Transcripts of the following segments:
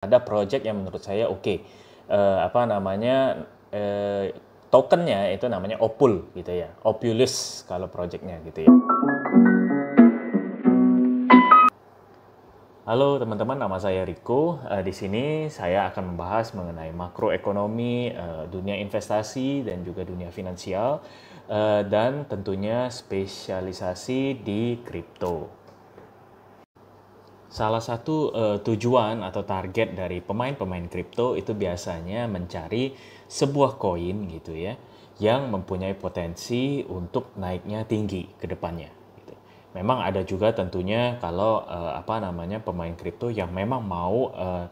ada project yang menurut saya oke okay. uh, eh, apa namanya uh, tokennya itu namanya opul gitu ya opulus kalau projectnya gitu ya Halo teman-teman, nama saya Riko. Eh, di sini saya akan membahas mengenai makroekonomi, dunia investasi, dan juga dunia finansial, dan tentunya spesialisasi di kripto. Salah satu uh, tujuan atau target dari pemain-pemain kripto itu biasanya mencari sebuah koin gitu ya yang mempunyai potensi untuk naiknya tinggi ke depannya. Gitu. Memang ada juga tentunya kalau uh, apa namanya pemain kripto yang memang mau uh,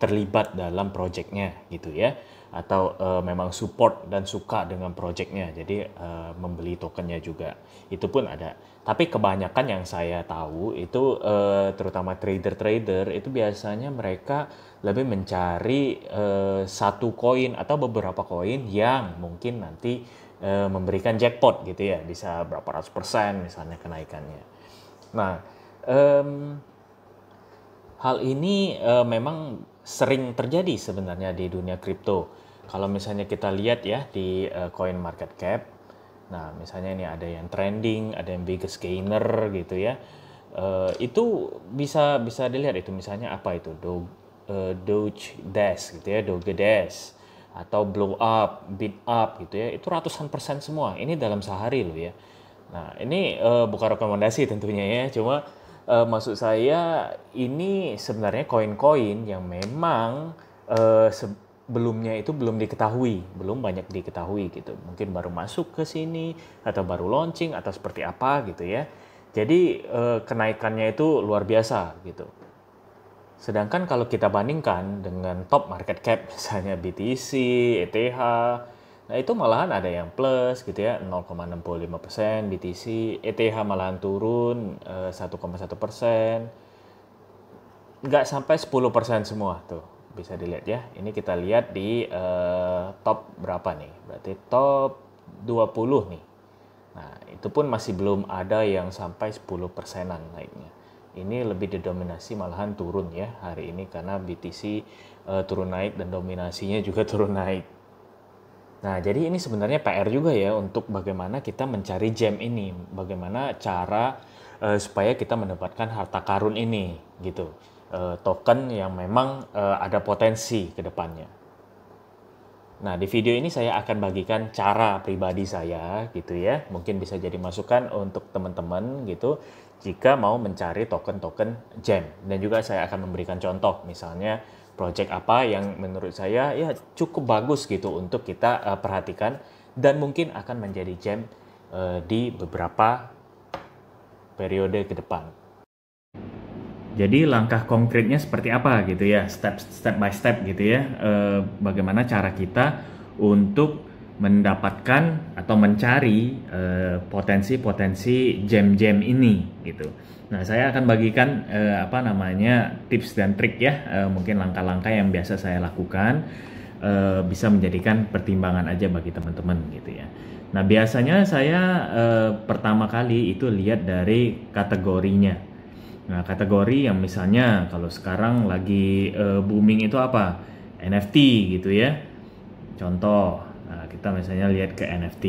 terlibat dalam proyeknya gitu ya atau uh, memang support dan suka dengan proyeknya jadi uh, membeli tokennya juga itu pun ada tapi kebanyakan yang saya tahu itu uh, terutama trader-trader itu biasanya mereka lebih mencari uh, satu koin atau beberapa koin yang mungkin nanti uh, memberikan jackpot gitu ya bisa berapa ratus persen misalnya kenaikannya nah um, hal ini uh, memang sering terjadi sebenarnya di dunia kripto. Kalau misalnya kita lihat ya di uh, coin market cap, nah misalnya ini ada yang trending, ada yang biggest gainer gitu ya. Uh, itu bisa bisa dilihat itu misalnya apa itu Do, uh, Doge Dash gitu ya, Doge Dash atau blow up, beat up gitu ya. Itu ratusan persen semua. Ini dalam sehari loh ya. Nah, ini uh, bukan rekomendasi tentunya ya, cuma uh, maksud saya ini sebenarnya koin-koin yang memang uh, eh, sebelumnya itu belum diketahui, belum banyak diketahui gitu. Mungkin baru masuk ke sini atau baru launching atau seperti apa gitu ya. Jadi eh, kenaikannya itu luar biasa gitu. Sedangkan kalau kita bandingkan dengan top market cap misalnya BTC, ETH, Nah itu malahan ada yang plus gitu ya 0,65 persen BTC, ETH malahan turun 1,1 eh, persen, nggak sampai 10 persen semua tuh bisa dilihat ya. Ini kita lihat di uh, top berapa nih? Berarti top 20 nih. Nah itu pun masih belum ada yang sampai 10 persenan naiknya. Ini lebih didominasi malahan turun ya hari ini karena BTC uh, eh, turun naik dan dominasinya juga turun naik. Nah, jadi ini sebenarnya PR juga ya untuk bagaimana kita mencari gem ini, bagaimana cara uh, supaya kita mendapatkan harta karun ini, gitu. Uh, token yang memang uh, ada potensi ke depannya. Nah, di video ini saya akan bagikan cara pribadi saya, gitu ya. Mungkin bisa jadi masukan untuk teman-teman, gitu, jika mau mencari token-token gem. Dan juga saya akan memberikan contoh, misalnya project apa yang menurut saya ya cukup bagus gitu untuk kita uh, perhatikan dan mungkin akan menjadi gem uh, eh, di beberapa periode ke depan. Jadi langkah konkretnya seperti apa gitu ya, step step by step gitu ya, uh, bagaimana cara kita untuk mendapatkan atau mencari potensi-potensi uh, gem jam ini gitu. Nah, saya akan bagikan eh, apa namanya tips dan trik ya, eh, mungkin langkah-langkah yang biasa saya lakukan eh, bisa menjadikan pertimbangan aja bagi teman-teman gitu ya. Nah, biasanya saya eh, pertama kali itu lihat dari kategorinya. Nah, kategori yang misalnya kalau sekarang lagi eh, booming itu apa? NFT gitu ya. Contoh, nah, kita misalnya lihat ke NFT.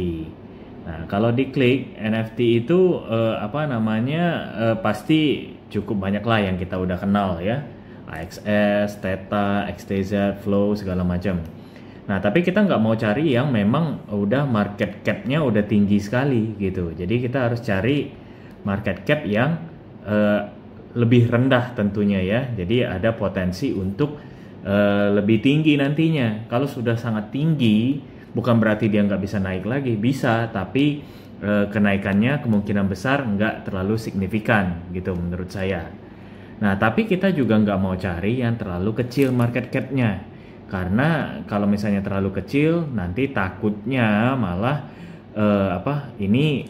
Nah, kalau diklik NFT itu uh, apa namanya uh, pasti cukup banyak lah yang kita udah kenal ya. AXS, Theta, XTZ, Flow segala macam. Nah, tapi kita nggak mau cari yang memang udah market cap-nya udah tinggi sekali gitu. Jadi kita harus cari market cap yang uh, lebih rendah tentunya ya. Jadi ada potensi untuk uh, lebih tinggi nantinya. Kalau sudah sangat tinggi, bukan berarti dia nggak bisa naik lagi bisa tapi e, kenaikannya kemungkinan besar nggak terlalu signifikan gitu menurut saya nah tapi kita juga nggak mau cari yang terlalu kecil market capnya karena kalau misalnya terlalu kecil nanti takutnya malah e, apa ini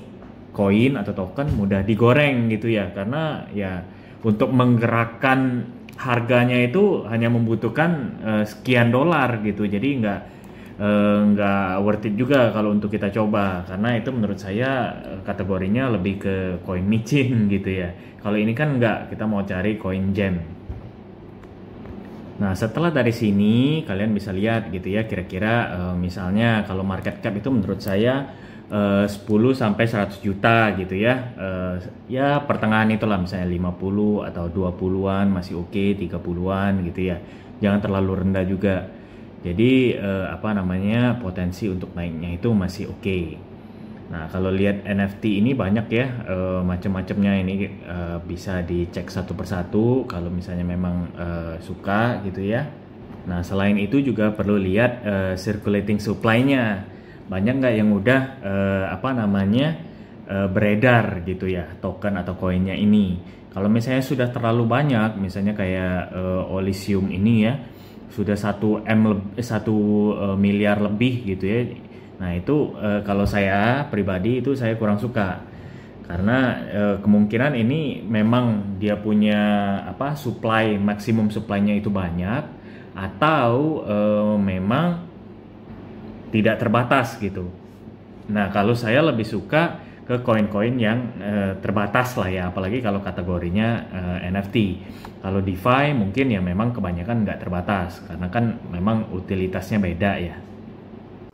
koin atau token mudah digoreng gitu ya karena ya untuk menggerakkan harganya itu hanya membutuhkan uh, sekian dolar gitu jadi nggak Eh, nggak uh, worth it juga kalau untuk kita coba karena itu menurut saya eh, kategorinya lebih ke coin micin gitu ya kalau ini kan nggak kita mau cari coin gem nah setelah dari sini kalian bisa lihat gitu ya kira-kira uh, misalnya kalau market cap itu menurut saya uh, 10 sampai 100 juta gitu ya uh, ya pertengahan itulah misalnya 50 atau 20-an masih oke okay, 30-an gitu ya jangan terlalu rendah juga jadi eh, apa namanya potensi untuk naiknya itu masih oke. Okay. Nah kalau lihat NFT ini banyak ya eh, macam-macamnya ini eh, bisa dicek satu persatu kalau misalnya memang eh, suka gitu ya. Nah selain itu juga perlu lihat eh, circulating supply-nya banyak nggak yang udah eh, apa namanya eh, beredar gitu ya token atau koinnya ini. Kalau misalnya sudah terlalu banyak, misalnya kayak eh, Olysium ini ya, sudah satu m eh, satu eh, miliar lebih gitu ya nah itu eh, kalau saya pribadi itu saya kurang suka karena kemungkinan ini memang dia punya apa supply maksimum supply-nya itu banyak atau memang tidak terbatas gitu nah kalau saya lebih suka ke koin-koin yang uh, terbatas lah ya apalagi kalau kategorinya uh, eh, NFT kalau DeFi mungkin ya memang kebanyakan nggak terbatas karena kan memang utilitasnya beda ya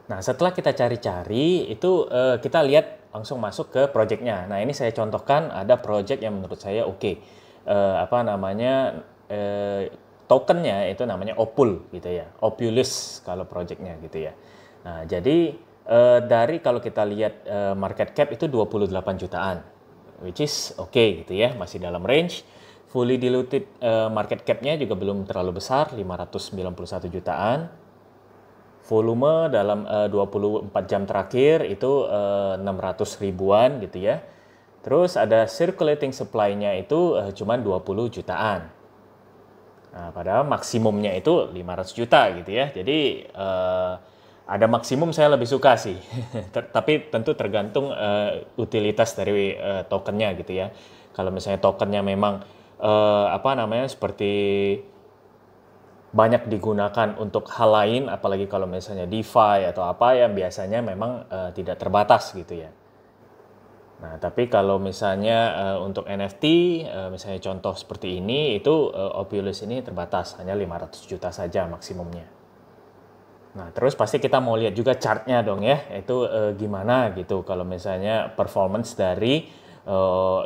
nah setelah kita cari-cari itu uh, kita lihat langsung masuk ke projectnya nah ini saya contohkan ada project yang menurut saya oke okay. uh, apa namanya uh, tokennya itu namanya Opul gitu ya Opulus kalau projectnya gitu ya Nah, jadi uh, dari kalau kita lihat uh, market cap itu 28 jutaan, which is oke okay, gitu ya, masih dalam range. Fully diluted uh, market capnya juga belum terlalu besar, 591 jutaan. Volume dalam uh, 24 jam terakhir itu uh, 600 ribuan gitu ya. Terus ada circulating supply-nya itu uh, cuma 20 jutaan. Nah, padahal maksimumnya itu 500 juta gitu ya. Jadi uh, ada maksimum saya lebih suka sih. Tapi tentu tergantung uh, utilitas dari uh, tokennya gitu ya. Kalau misalnya tokennya memang uh, apa namanya seperti banyak digunakan untuk hal lain, apalagi kalau misalnya DeFi atau apa yang biasanya memang uh, tidak terbatas gitu ya. Nah, tapi kalau misalnya uh, untuk NFT, uh, misalnya contoh seperti ini, itu uh, Oculus ini terbatas, hanya 500 juta saja maksimumnya. Nah, terus pasti kita mau lihat juga chartnya dong ya, itu e, gimana gitu kalau misalnya performance dari e,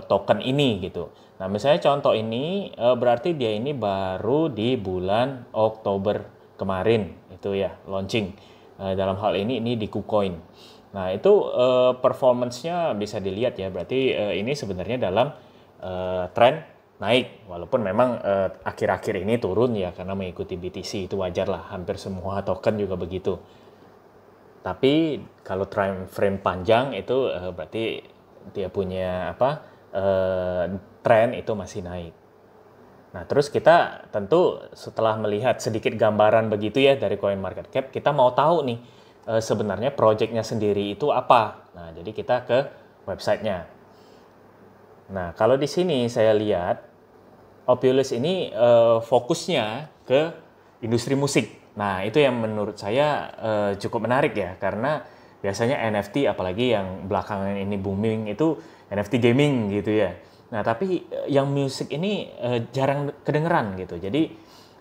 token ini gitu. Nah, misalnya contoh ini e, berarti dia ini baru di bulan Oktober kemarin itu ya launching. E, dalam hal ini ini di KuCoin. Nah, itu e, performance-nya bisa dilihat ya, berarti e, ini sebenarnya dalam e, tren naik walaupun memang eh, akhir-akhir eh, ini turun ya karena mengikuti BTC itu wajar lah hampir semua token juga begitu tapi kalau time frame panjang itu eh, berarti dia punya apa eh, trend itu masih naik nah terus kita tentu setelah melihat sedikit gambaran begitu ya dari coin market cap kita mau tahu nih eh, sebenarnya projectnya sendiri itu apa nah jadi kita ke websitenya nah kalau di sini saya lihat Opiulis ini uh, fokusnya ke industri musik. Nah, itu yang menurut saya uh, cukup menarik ya karena biasanya NFT apalagi yang belakangan ini booming itu NFT gaming gitu ya. Nah, tapi eh, yang musik ini uh, jarang kedengeran gitu. Jadi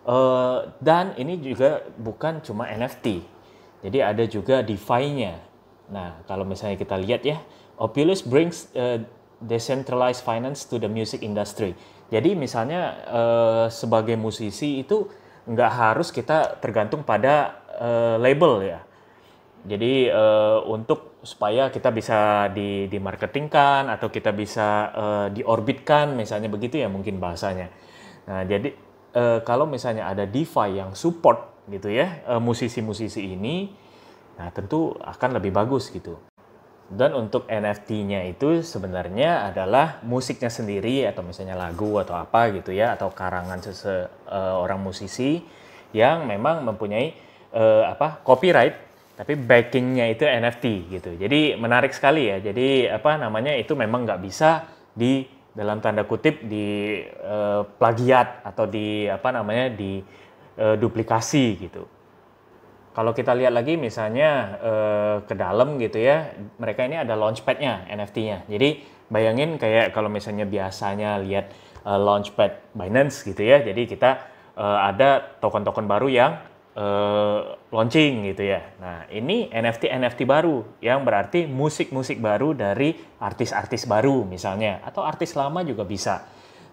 uh, dan ini juga bukan cuma NFT. Jadi ada juga DeFi-nya. Nah, kalau misalnya kita lihat ya, Opulus brings uh, decentralized finance to the music industry. Jadi misalnya uh, sebagai musisi itu nggak harus kita tergantung pada uh, label ya. Jadi uh, untuk supaya kita bisa di dimarketingkan atau kita bisa uh, diorbitkan misalnya begitu ya mungkin bahasanya. Nah, jadi uh, kalau misalnya ada DeFi yang support gitu ya musisi-musisi uh, musisi -musisi ini, nah tentu akan lebih bagus gitu. Dan untuk NFT-nya itu sebenarnya adalah musiknya sendiri atau misalnya lagu atau apa gitu ya atau karangan seseorang eh, uh, musisi yang memang mempunyai uh, apa copyright tapi backingnya itu NFT gitu. Jadi menarik sekali ya. Jadi apa namanya itu memang nggak bisa di dalam tanda kutip di uh, plagiat atau di apa namanya di uh, duplikasi gitu. Kalau kita lihat lagi misalnya eh, ke dalam gitu ya, mereka ini ada launchpadnya NFT-nya. Jadi bayangin kayak kalau misalnya biasanya lihat eh, launchpad Binance gitu ya, jadi kita eh, ada token-token baru yang eh, launching gitu ya. Nah ini NFT NFT baru yang berarti musik-musik baru dari artis-artis baru misalnya atau artis lama juga bisa.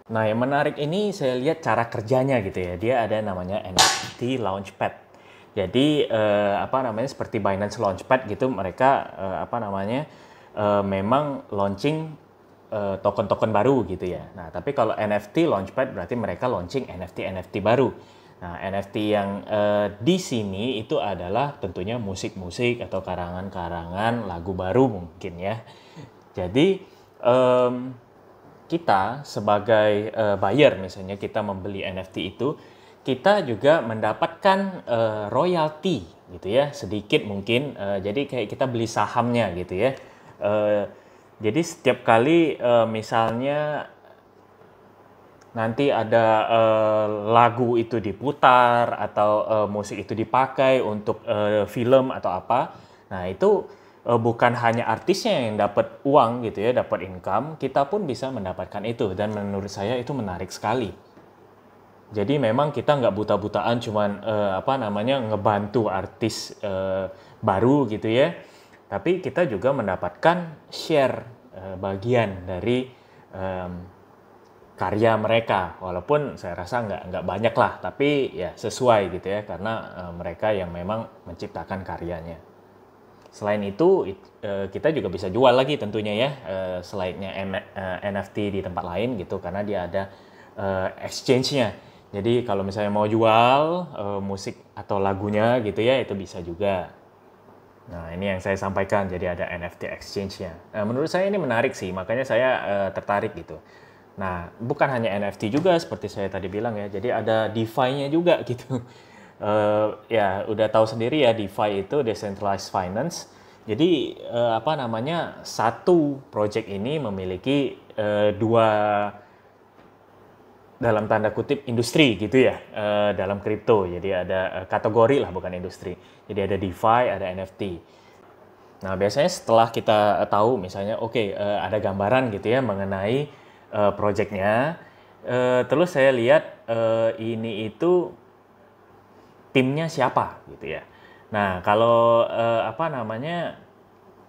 Nah, yang menarik ini saya lihat cara kerjanya gitu ya. Dia ada namanya NFT Launchpad. Jadi uh, apa namanya seperti Binance Launchpad gitu mereka uh, apa namanya uh, memang launching token token-token baru gitu ya. Nah, tapi kalau NFT Launchpad berarti mereka launching NFT-NFT baru. Nah, NFT yang uh, di sini itu adalah tentunya musik-musik atau karangan-karangan lagu baru mungkin ya. Jadi um, kita sebagai uh, buyer misalnya kita membeli NFT itu kita juga mendapatkan uh, royalti gitu ya sedikit mungkin uh, jadi kayak kita beli sahamnya gitu ya uh, jadi setiap kali uh, misalnya nanti ada uh, lagu itu diputar atau uh, musik itu dipakai untuk uh, film atau apa nah itu uh, bukan hanya artisnya yang dapat uang gitu ya dapat income kita pun bisa mendapatkan itu dan menurut saya itu menarik sekali jadi memang kita nggak buta-butaan cuman uh, apa namanya ngebantu artis uh, baru gitu ya. Tapi kita juga mendapatkan share uh, bagian dari um, karya mereka. Walaupun saya rasa nggak nggak banyak lah, tapi ya sesuai gitu ya karena uh, mereka yang memang menciptakan karyanya. Selain itu it, uh, kita juga bisa jual lagi tentunya ya uh, selainnya M uh, NFT di tempat lain gitu karena dia ada uh, exchange-nya. Jadi kalau misalnya mau jual uh, musik atau lagunya gitu ya itu bisa juga. Nah ini yang saya sampaikan jadi ada NFT exchange-nya. Nah, menurut saya ini menarik sih makanya saya uh, tertarik gitu. Nah bukan hanya NFT juga seperti saya tadi bilang ya jadi ada DeFi-nya juga gitu. Uh, ya udah tahu sendiri ya DeFi itu decentralized finance. Jadi apa namanya satu project ini memiliki dua dalam tanda kutip industri gitu ya uh, dalam kripto. Jadi ada uh, kategori lah bukan industri. Jadi ada DeFi, ada NFT. Nah biasanya setelah kita eh, tahu misalnya oke okay, uh, ada gambaran gitu ya mengenai uh, projectnya, uh, terus saya lihat uh, ini itu timnya siapa gitu ya. Nah kalau uh, apa namanya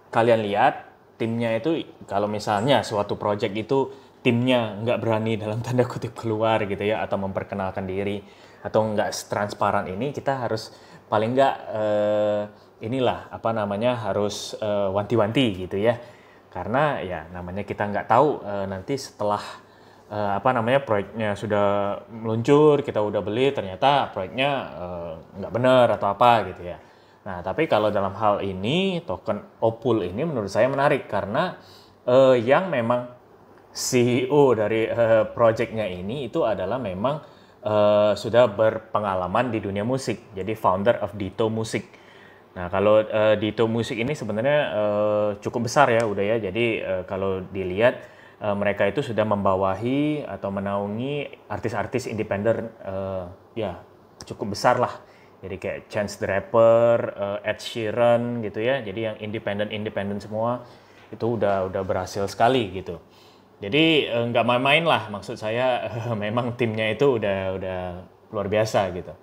kalian lihat timnya itu kalau misalnya suatu project itu timnya nggak berani dalam tanda kutip keluar gitu ya atau memperkenalkan diri atau nggak transparan ini kita harus paling nggak eh, inilah apa namanya harus eh, wanti-wanti gitu ya karena ya namanya kita nggak tahu eh, nanti setelah uh, apa namanya proyeknya sudah meluncur kita udah beli ternyata proyeknya uh, nggak benar atau apa gitu ya nah tapi kalau dalam hal ini token opul ini menurut saya menarik karena eh, yang memang CEO dari uh, projectnya ini itu adalah memang uh, sudah berpengalaman di dunia musik, jadi founder of Dito Music. Nah kalau uh, Dito Music ini sebenarnya uh, cukup besar ya udah ya, jadi uh, kalau dilihat uh, mereka itu sudah membawahi atau menaungi artis-artis independen uh, ya cukup besar lah. Jadi kayak Chance the Rapper, uh, Ed Sheeran gitu ya, jadi yang independen-independen semua itu udah udah berhasil sekali gitu. Jadi eh, nggak main-main lah maksud saya eh, memang timnya itu udah udah luar biasa gitu.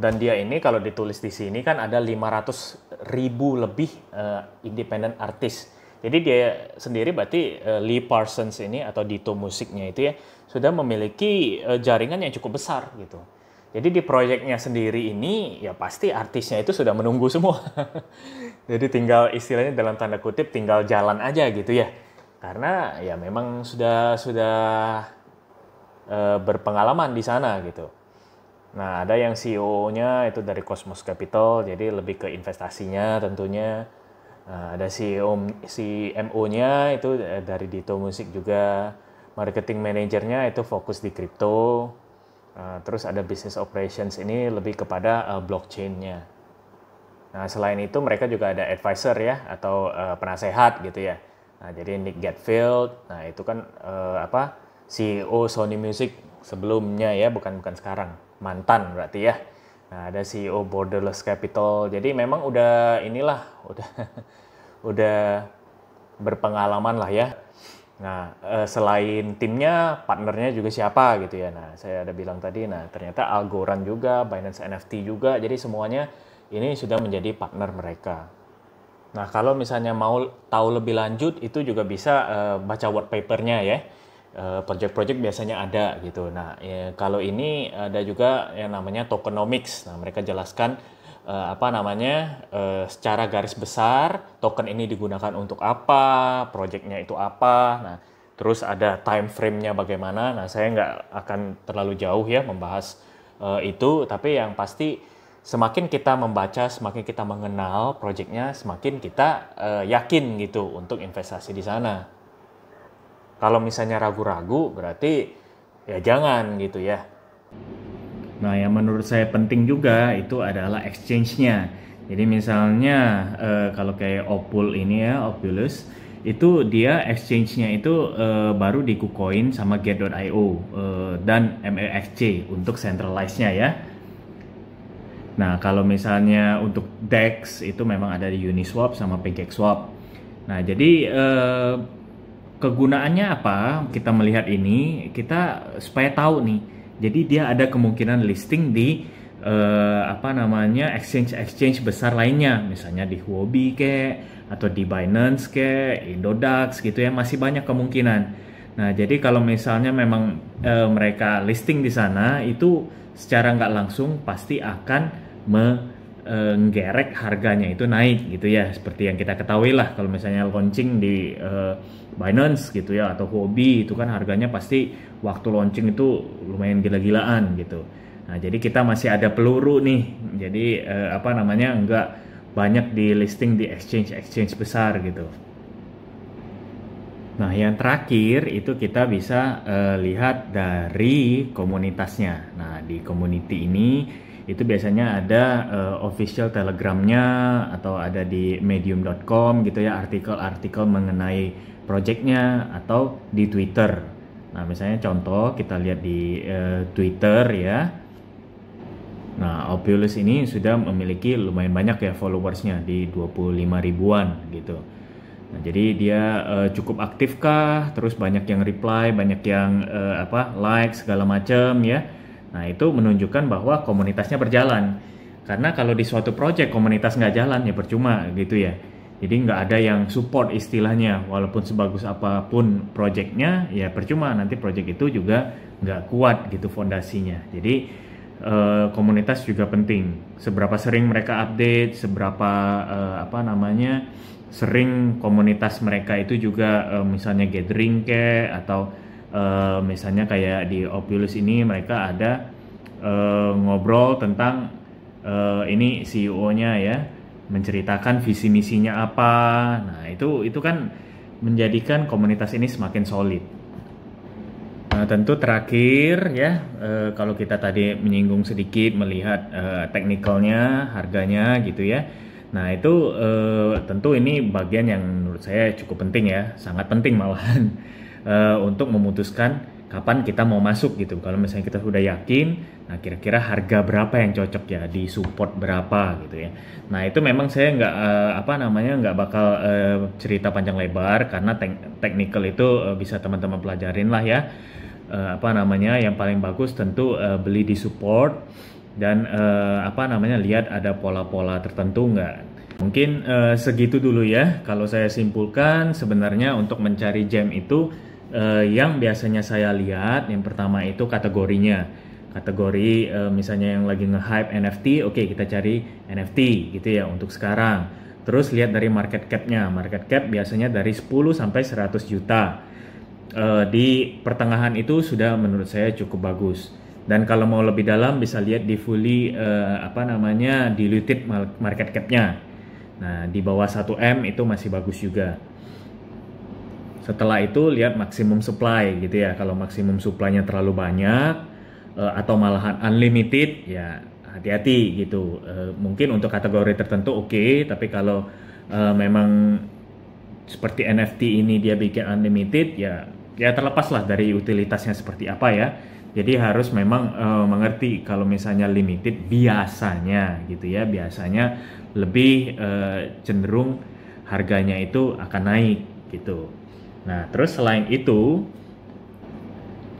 Dan dia ini kalau ditulis di sini kan ada 500 ribu lebih uh, independent artis. Jadi dia sendiri berarti uh, Lee Parsons ini atau Dito musiknya itu ya sudah memiliki uh, jaringan yang cukup besar gitu. Jadi di proyeknya sendiri ini ya pasti artisnya itu sudah menunggu semua. Jadi tinggal istilahnya dalam tanda kutip tinggal jalan aja gitu ya karena ya memang sudah sudah e, berpengalaman di sana gitu. Nah ada yang CEO-nya itu dari Cosmos Capital, jadi lebih ke investasinya tentunya. Nah, ada CEO CMO-nya itu eh, dari Dito Musik juga, marketing manajernya itu fokus di kripto. Nah, terus ada business operations ini lebih kepada uh, blockchain-nya. Nah, selain itu mereka juga ada advisor ya atau uh, penasehat gitu ya Nah, jadi Nick Gatfield, nah itu kan uh, apa CEO Sony Music sebelumnya ya, bukan bukan sekarang, mantan berarti ya. Nah, ada CEO Borderless Capital. Jadi memang udah inilah, udah udah berpengalaman lah ya. Nah, uh, selain timnya, partnernya juga siapa gitu ya. Nah, saya ada bilang tadi, nah ternyata Algorand juga, Binance NFT juga. Jadi semuanya ini sudah menjadi partner mereka. Nah, kalau misalnya mau tahu lebih lanjut, itu juga bisa uh, baca word papernya ya. Uh, project-project biasanya ada gitu. Nah, ya, kalau ini ada juga yang namanya tokenomics. Nah, mereka jelaskan uh, apa namanya uh, secara garis besar token ini digunakan untuk apa, projectnya itu apa. Nah, terus ada time frame-nya bagaimana. Nah, saya nggak akan terlalu jauh ya membahas uh, itu, tapi yang pasti semakin kita membaca, semakin kita mengenal proyeknya, semakin kita uh, yakin gitu untuk investasi di sana. Kalau misalnya ragu-ragu, berarti ya jangan gitu ya. Nah, yang menurut saya penting juga itu adalah exchange-nya. Jadi misalnya uh, kalau kayak Opul ini ya, Opulus, itu dia exchange-nya itu uh, baru di KuCoin sama Get.io uh, dan MEXC untuk centralized-nya ya. Nah, kalau misalnya untuk DEX itu memang ada di Uniswap sama PancakeSwap. Nah, jadi eh, kegunaannya apa? Kita melihat ini, kita supaya tahu nih. Jadi dia ada kemungkinan listing di eh, apa namanya exchange exchange besar lainnya, misalnya di Huobi ke atau di Binance ke, Indodax gitu ya, masih banyak kemungkinan. Nah, jadi kalau misalnya memang eh, mereka listing di sana itu secara nggak langsung pasti akan menggerek harganya itu naik gitu ya seperti yang kita ketahui lah kalau misalnya launching di uh, Binance gitu ya atau Huobi itu kan harganya pasti waktu launching itu lumayan gila-gilaan gitu nah jadi kita masih ada peluru nih jadi uh, apa namanya enggak banyak di listing di exchange exchange besar gitu Nah, yang terakhir itu kita bisa uh, lihat dari komunitasnya. Nah, di community ini itu biasanya ada uh, official telegramnya atau ada di medium.com gitu ya artikel-artikel mengenai projectnya atau di Twitter. Nah misalnya contoh kita lihat di uh, Twitter ya. Nah Oculus ini sudah memiliki lumayan banyak ya followersnya di 25 ribuan gitu. Nah, jadi dia uh, cukup aktif kah? Terus banyak yang reply, banyak yang uh, apa like segala macam ya Nah itu menunjukkan bahwa komunitasnya berjalan. Karena kalau di suatu proyek komunitas nggak jalan ya percuma gitu ya. Jadi nggak ada yang support istilahnya, walaupun sebagus apapun proyeknya ya percuma nanti proyek itu juga nggak kuat gitu fondasinya. Jadi eh, komunitas juga penting. Seberapa sering mereka update, seberapa eh, apa namanya sering komunitas mereka itu juga eh, misalnya gathering ke atau uh, misalnya kayak di Oculus ini mereka ada uh, ngobrol tentang uh, ini CEO-nya ya menceritakan visi misinya apa. Nah, itu itu kan menjadikan komunitas ini semakin solid. Nah, tentu terakhir ya uh, kalau kita tadi menyinggung sedikit melihat uh, teknikalnya, harganya gitu ya. Nah, itu uh, tentu ini bagian yang menurut saya cukup penting ya, sangat penting malahan uh, untuk memutuskan kapan kita mau masuk gitu. Kalau misalnya kita sudah yakin, nah kira-kira harga berapa yang cocok ya, di support berapa gitu ya. Nah itu memang saya nggak uh, apa namanya nggak bakal uh, cerita panjang lebar karena te technical itu uh, bisa teman-teman pelajarin lah ya. Uh, apa namanya yang paling bagus tentu uh, beli di support dan uh, apa namanya lihat ada pola-pola tertentu nggak Mungkin uh, segitu dulu ya. Kalau saya simpulkan, sebenarnya untuk mencari jam itu uh, yang biasanya saya lihat, yang pertama itu kategorinya. Kategori uh, misalnya yang lagi nge-hype NFT, oke okay, kita cari NFT gitu ya untuk sekarang. Terus lihat dari market cap-nya. Market cap biasanya dari 10 sampai 100 juta. Uh, di pertengahan itu sudah menurut saya cukup bagus dan kalau mau lebih dalam bisa lihat di fully uh, apa namanya diluted market cap-nya Nah, di bawah 1M itu masih bagus juga. Setelah itu lihat maksimum supply gitu ya. Kalau maksimum supply-nya terlalu banyak eh, atau malahan unlimited ya hati-hati gitu. Eh, mungkin untuk kategori tertentu oke, okay, tapi kalau eh, memang seperti NFT ini dia bikin unlimited ya ya terlepaslah dari utilitasnya seperti apa ya jadi harus memang uh, mengerti kalau misalnya limited biasanya gitu ya, biasanya lebih uh, cenderung harganya itu akan naik gitu. Nah, terus selain itu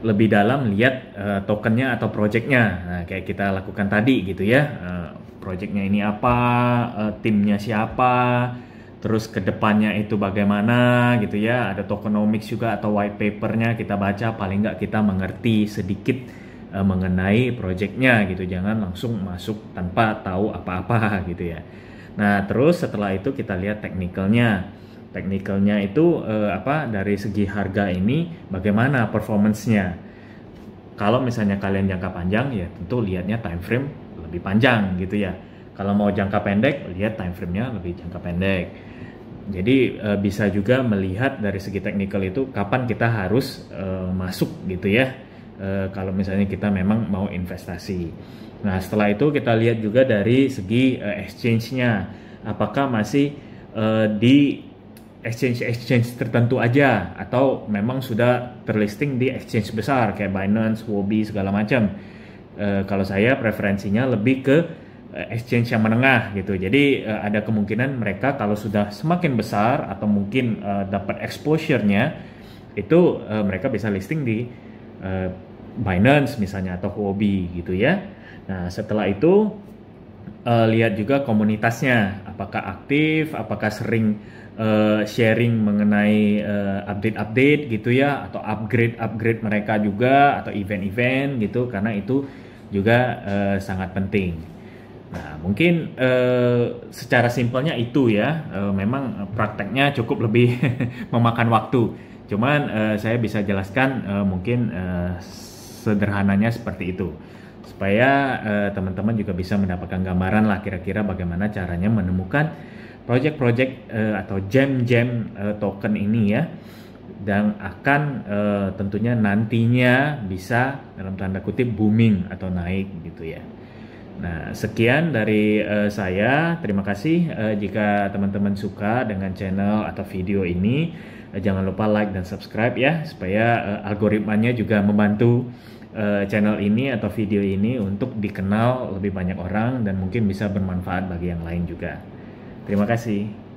lebih dalam lihat uh, tokennya atau projectnya, nah, kayak kita lakukan tadi gitu ya. Uh, projectnya ini apa, uh, timnya siapa, terus kedepannya itu bagaimana gitu ya ada tokenomics juga atau white papernya kita baca paling nggak kita mengerti sedikit uh, mengenai projectnya gitu jangan langsung masuk tanpa tahu apa-apa gitu ya nah terus setelah itu kita lihat teknikalnya teknikalnya itu uh, apa dari segi harga ini bagaimana performancenya kalau misalnya kalian jangka panjang ya tentu lihatnya time frame lebih panjang gitu ya kalau mau jangka pendek, lihat time frame-nya lebih jangka pendek. Jadi uh, bisa juga melihat dari segi teknikal itu kapan kita harus uh, masuk gitu ya. uh, kalau misalnya kita memang mau investasi. Nah setelah itu kita lihat juga dari segi uh, exchange-nya, apakah masih uh, di exchange exchange tertentu aja atau memang sudah terlisting di exchange besar kayak Binance, wobi segala macam. E, kalau saya preferensinya lebih ke Eh, exchange yang menengah gitu. Jadi uh, ada kemungkinan mereka kalau sudah semakin besar atau mungkin uh, dapat exposure-nya itu uh, mereka bisa listing di uh, Binance misalnya atau Huobi gitu ya. Nah, setelah itu uh, lihat juga komunitasnya apakah aktif, apakah sering uh, sharing mengenai update-update uh, gitu ya atau upgrade-upgrade mereka juga atau event-event gitu karena itu juga uh, sangat penting. Nah, mungkin uh, secara simpelnya itu ya, uh, memang prakteknya cukup lebih memakan waktu. Cuman uh, saya bisa jelaskan uh, mungkin uh, sederhananya seperti itu, supaya teman-teman uh, juga bisa mendapatkan gambaran lah kira-kira bagaimana caranya menemukan project-project uh, atau jam-jam uh, token ini ya dan akan e, tentunya nantinya bisa dalam tanda kutip booming atau naik gitu ya. Nah, sekian dari uh, saya. Terima kasih uh, jika teman-teman suka dengan channel atau video ini. Uh, jangan lupa like dan subscribe ya, supaya uh, algoritmanya juga membantu uh, channel ini atau video ini untuk dikenal lebih banyak orang dan mungkin bisa bermanfaat bagi yang lain juga. Terima kasih.